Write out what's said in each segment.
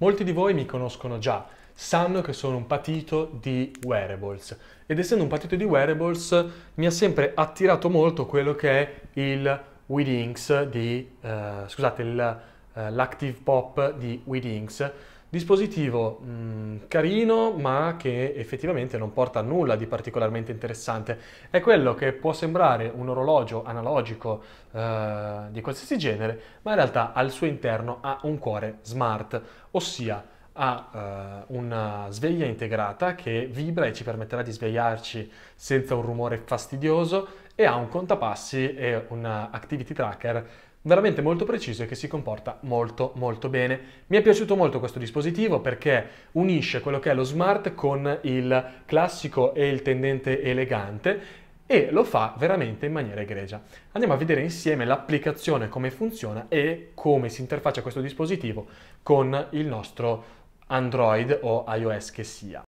Molti di voi mi conoscono già, sanno che sono un patito di wearables ed essendo un patito di wearables mi ha sempre attirato molto quello che è il Weedings di, eh, scusate, eh, l'Active Pop di Weedings Dispositivo mh, mm, carino ma che effettivamente non porta a nulla di particolarmente interessante. È quello che può sembrare un orologio analogico eh, di qualsiasi genere, ma in realtà al suo interno ha un cuore smart, ossia ha uh, una sveglia integrata che vibra e ci permetterà di svegliarci senza un rumore fastidioso e ha un contapassi e un activity tracker veramente molto preciso e che si comporta molto molto bene. Mi è piaciuto molto questo dispositivo perché unisce quello che è lo smart con il classico e il tendente elegante e lo fa veramente in maniera egregia. Andiamo a vedere insieme l'applicazione, come funziona e come si interfaccia questo dispositivo con il nostro Android o iOS che sia.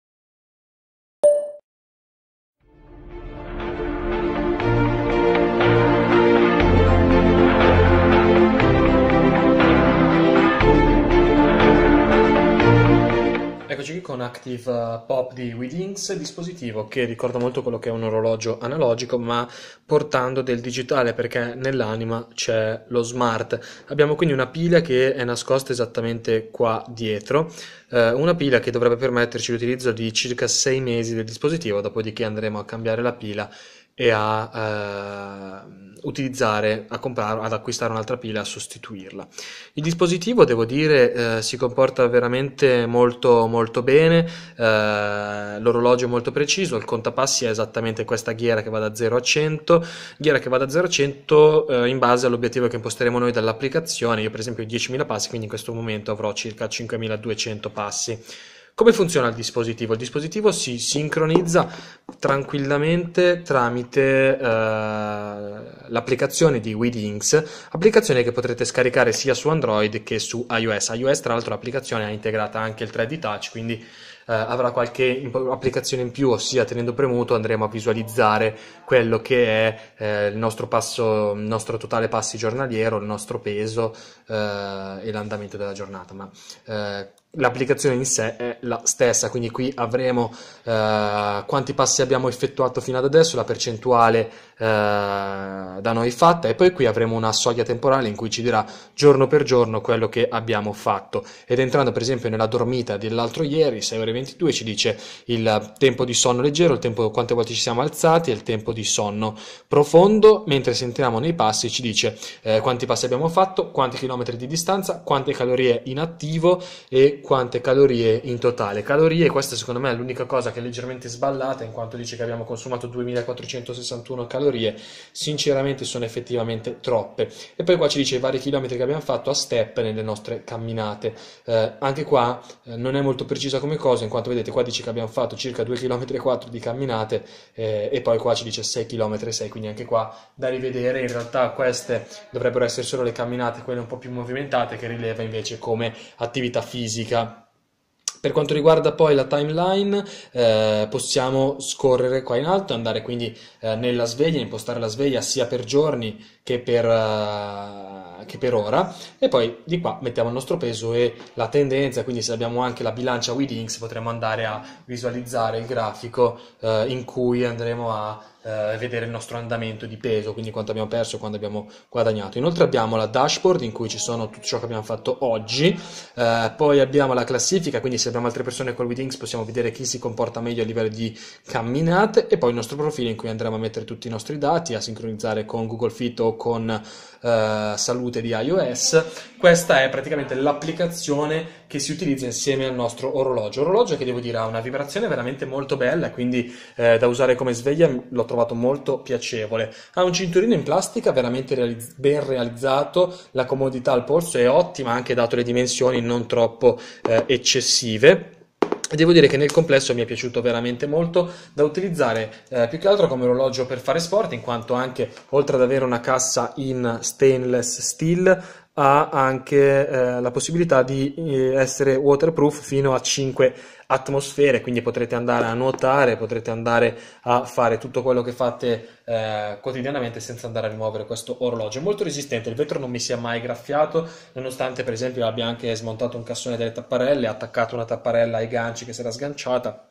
con Active eh, Pop di Withings, dispositivo che ricorda molto quello che è un orologio analogico, ma portando del digitale perché nell'anima c'è lo smart. Abbiamo quindi una pila che è nascosta esattamente qua dietro, eh, una pila che dovrebbe permetterci l'utilizzo di circa 6 mesi del dispositivo, dopodiché andremo a cambiare la pila e a... Eh, utilizzare, a comprare, ad acquistare un'altra pila, a sostituirla. Il dispositivo, devo dire, eh, si comporta veramente molto, molto bene, eh, l'orologio è molto preciso, il contapassi è esattamente questa ghiera che va da 0 a 100, ghiera che va da 0 a 100 eh, in base all'obiettivo che imposteremo noi dall'applicazione, io per esempio ho 10.000 passi, quindi in questo momento avrò circa 5.200 passi. Come funziona il dispositivo? Il dispositivo si sincronizza tranquillamente tramite eh, l'applicazione di WeDinks, applicazione che potrete scaricare sia su Android che su iOS. iOS tra l'altro l'applicazione ha integrata anche il 3D Touch, quindi Uh, avrà qualche applicazione in più, ossia tenendo premuto andremo a visualizzare quello che è eh, il nostro passo, il nostro totale passi giornaliero, il nostro peso eh, e l'andamento della giornata. Ma eh, l'applicazione in sé è la stessa, quindi qui avremo eh, quanti passi abbiamo effettuato fino ad adesso, la percentuale eh, da noi fatta e poi qui avremo una soglia temporale in cui ci dirà giorno per giorno quello che abbiamo fatto ed entrando per esempio nella dormita dell'altro ieri, 6 ore 22, ci dice il tempo di sonno leggero, il tempo quante volte ci siamo alzati e il tempo di sonno profondo, mentre se entriamo nei passi ci dice eh, quanti passi abbiamo fatto, quanti chilometri di distanza, quante calorie in attivo e quante calorie in totale. Calorie, questa secondo me è l'unica cosa che è leggermente sballata in quanto dice che abbiamo consumato 2461 calorie, sinceramente sono effettivamente troppe. E poi qua ci dice i vari chilometri che abbiamo fatto a step nelle nostre camminate. Eh, anche qua eh, non è molto precisa come cosa in quanto vedete qua dice che abbiamo fatto circa 2,4 km di camminate eh, e poi qua ci dice 6 km 6, quindi anche qua da rivedere in realtà queste dovrebbero essere solo le camminate quelle un po' più movimentate che rileva invece come attività fisica musica. Cioè, per quanto riguarda poi la timeline, eh, possiamo scorrere qua in alto, andare quindi eh, nella sveglia, impostare la sveglia sia per giorni che per, uh, che per, ora, e poi di qua mettiamo il nostro peso e la tendenza, quindi se abbiamo anche la bilancia Widinks potremo andare a visualizzare il grafico eh, in cui andremo a eh, vedere il nostro andamento di peso, quindi quanto abbiamo perso, e quanto abbiamo guadagnato. Inoltre abbiamo la dashboard in cui ci sono tutto ciò che abbiamo fatto oggi, eh, poi abbiamo la classifica, quindi se abbiamo altre persone con Withings possiamo vedere chi si comporta meglio a livello di camminate e poi il nostro profilo in cui andremo a mettere tutti i nostri dati, a sincronizzare con Google Fit o con eh, salute di iOS questa è praticamente l'applicazione che si utilizza insieme al nostro orologio. Orologio che devo dire ha una vibrazione veramente molto bella, quindi eh, da usare come sveglia l'ho trovato molto piacevole. Ha un cinturino in plastica veramente realizz- ben realizzato, la comodità al polso è ottima, anche dato le dimensioni non troppo eh, eccessive. Devo dire che nel complesso mi è piaciuto veramente molto da utilizzare eh, più che altro come orologio per fare sport, in quanto anche oltre ad avere una cassa in stainless steel ha anche eh, la possibilità di eh, essere waterproof fino a 5 atmosfere, quindi potrete andare a nuotare, potrete andare a fare tutto quello che fate eh, quotidianamente senza andare a rimuovere questo orologio. È molto resistente, il vetro non mi si è mai graffiato, nonostante per esempio abbia anche smontato un cassone delle tapparelle, attaccato una tapparella ai ganci che si era sganciata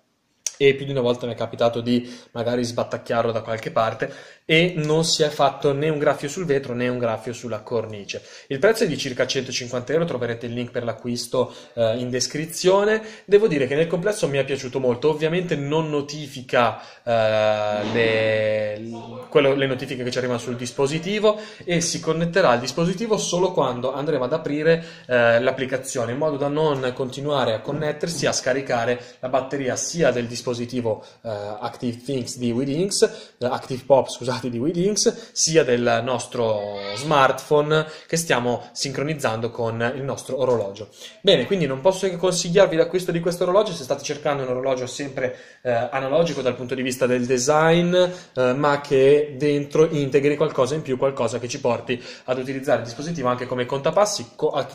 e più di una volta mi è capitato di magari sbattacchiarlo da qualche parte e non si è fatto né un graffio sul vetro né un graffio sulla cornice. Il prezzo è di circa 150 euro, troverete il link per l'acquisto eh, in descrizione. Devo dire che nel complesso mi è piaciuto molto, ovviamente non notifica eh, le, quello, le notifiche che ci arrivano sul dispositivo e si connetterà al dispositivo solo quando andremo ad aprire eh, l'applicazione in modo da non continuare a connettersi a scaricare la batteria sia del dispositivo dispositivo eh, ActiveThings di eh, Active Pop scusate, di WeDinks, sia del nostro smartphone che stiamo sincronizzando con il nostro orologio. Bene, quindi non posso che consigliarvi l'acquisto di questo orologio se state cercando un orologio sempre eh, analogico dal punto di vista del design, eh, ma che dentro integri qualcosa in più, qualcosa che ci porti ad utilizzare il dispositivo anche come contapassi, co- a,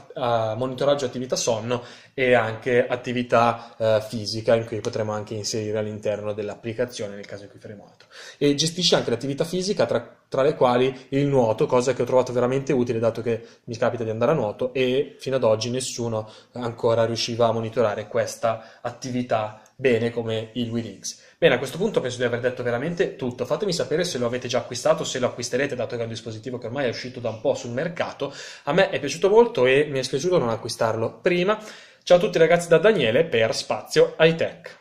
a monitoraggio attività sonno e anche attività eh, fisica in cui potremo anche inserire inserire all'interno dell'applicazione nel caso in cui faremo altro. E gestisce anche l'attività fisica, tra, tra, le quali il nuoto, cosa che ho trovato veramente utile dato che mi capita di andare a nuoto e fino ad oggi nessuno ancora riusciva a monitorare questa attività bene come il WeLinks. Bene, a questo punto penso di aver detto veramente tutto. Fatemi sapere se lo avete già acquistato, se lo acquisterete, dato che è un dispositivo che ormai è uscito da un po' sul mercato. A me è piaciuto molto e mi è spiaciuto non acquistarlo prima. Ciao a tutti ragazzi da Daniele per Spazio Hightech.